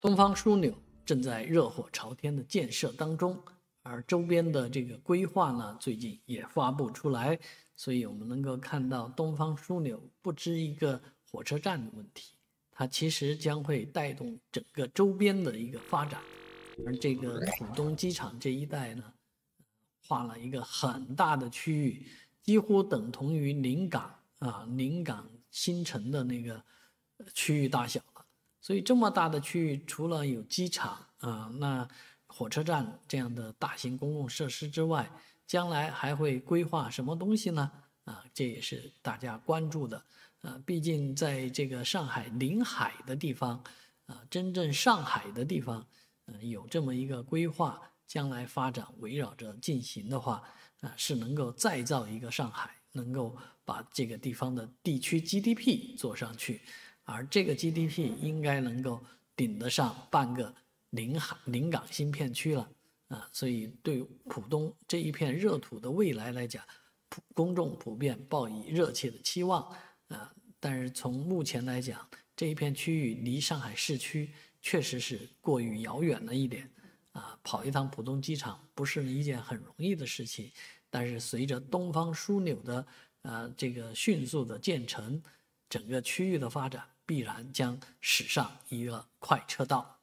东方枢纽正在热火朝天的建设当中，而周边的这个规划呢，最近也发布出来，所以我们能够看到东方枢纽不止一个火车站的问题，它其实将会带动整个周边的一个发展。而这个浦东机场这一带呢，划了一个很大的区域，几乎等同于临港啊临港新城的那个区域大小了。所以这么大的区域，除了有机场啊、那火车站这样的大型公共设施之外，将来还会规划什么东西呢？啊，这也是大家关注的。啊，毕竟在这个上海临海的地方，啊，真正上海的地方，嗯，有这么一个规划，将来发展围绕着进行的话，啊，是能够再造一个上海，能够把这个地方的地区 GDP 做上去。而这个 GDP 应该能够顶得上半个临海临港新片区了啊！所以对浦东这一片热土的未来来讲，普公众普遍抱以热切的期望啊！但是从目前来讲，这一片区域离上海市区确实是过于遥远了一点啊！跑一趟浦东机场不是一件很容易的事情。但是随着东方枢纽的呃这个迅速的建成，整个区域的发展。必然将驶上一个快车道。